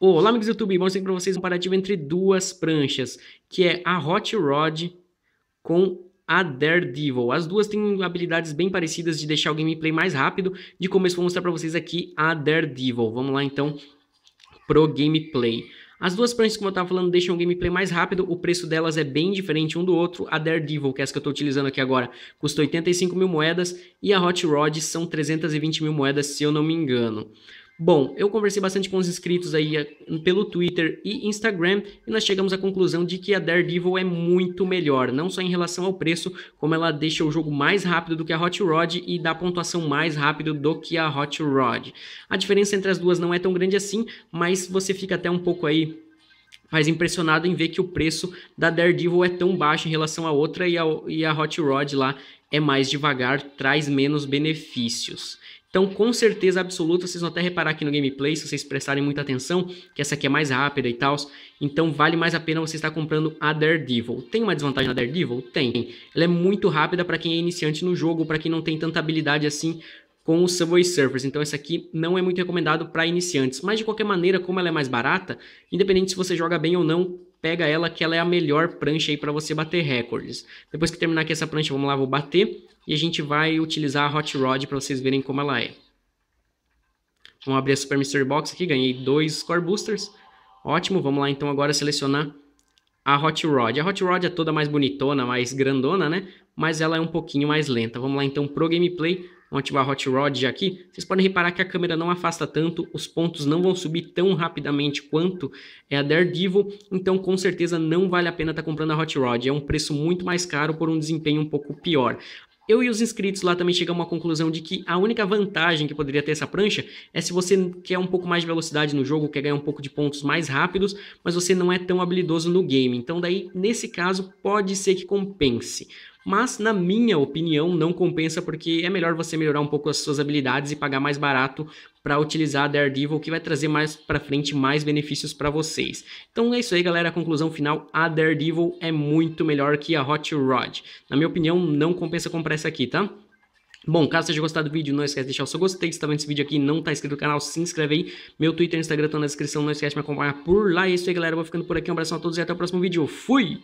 Olá, amigos do YouTube, mostrei para vocês um comparativo entre duas pranchas, que é a Hot Rod com a Daredevil. As duas têm habilidades bem parecidas de deixar o gameplay mais rápido. De começo vou mostrar para vocês aqui a Daredevil. Vamos lá então pro gameplay. As duas pranchas, como eu estava falando, deixam o gameplay mais rápido, o preço delas é bem diferente um do outro. A Daredevil, que é essa que eu estou utilizando aqui agora, custa 85 mil moedas e a Hot Rod são 320 mil moedas, se eu não me engano. Bom, eu conversei bastante com os inscritos aí eh, pelo Twitter e Instagram e nós chegamos à conclusão de que a Daredevil é muito melhor, não só em relação ao preço, como ela deixa o jogo mais rápido do que a Hot Rod e dá pontuação mais rápido do que a Hot Rod. A diferença entre as duas não é tão grande assim, mas você fica até um pouco aí mais impressionado em ver que o preço da Daredevil é tão baixo em relação à outra e a, e a Hot Rod lá é mais devagar, traz menos benefícios. Então, com certeza absoluta, vocês vão até reparar aqui no gameplay, se vocês prestarem muita atenção, que essa aqui é mais rápida e tal. Então, vale mais a pena você estar comprando a Daredevil. Tem uma desvantagem na Daredevil? Tem. Ela é muito rápida para quem é iniciante no jogo, para quem não tem tanta habilidade assim com o Subway Surfers. Então, essa aqui não é muito recomendado para iniciantes. Mas, de qualquer maneira, como ela é mais barata, independente se você joga bem ou não, pega ela que ela é a melhor prancha aí para você bater recordes. Depois que terminar aqui essa prancha, vamos lá, vou bater e a gente vai utilizar a Hot Rod para vocês verem como ela é. Vamos abrir a Super Mystery Box aqui, ganhei dois score Boosters. Ótimo, vamos lá então agora selecionar a Hot Rod. A Hot Rod é toda mais bonitona, mais grandona, né? Mas ela é um pouquinho mais lenta. Vamos lá então pro gameplay, Vamos ativar a hot rod já aqui, vocês podem reparar que a câmera não afasta tanto, os pontos não vão subir tão rapidamente quanto é a Daredevil, então com certeza não vale a pena estar tá comprando a hot rod, é um preço muito mais caro por um desempenho um pouco pior. Eu e os inscritos lá também chegamos à conclusão de que a única vantagem que poderia ter essa prancha é se você quer um pouco mais de velocidade no jogo, quer ganhar um pouco de pontos mais rápidos, mas você não é tão habilidoso no game. Então daí, nesse caso, pode ser que compense mas na minha opinião não compensa porque é melhor você melhorar um pouco as suas habilidades e pagar mais barato para utilizar a Daredevil, que vai trazer mais para frente mais benefícios para vocês. Então é isso aí, galera. A conclusão final, a Daredevil é muito melhor que a Hot Rod. Na minha opinião, não compensa comprar essa aqui, tá? Bom, caso você tenha gostado do vídeo, não esquece de deixar o seu gostei. Se tá vendo esse vídeo aqui e não tá inscrito no canal, se inscreve aí. Meu Twitter e Instagram estão na descrição, não esquece de me acompanhar por lá. É isso aí, galera. Eu vou ficando por aqui. Um abraço a todos e até o próximo vídeo. Fui!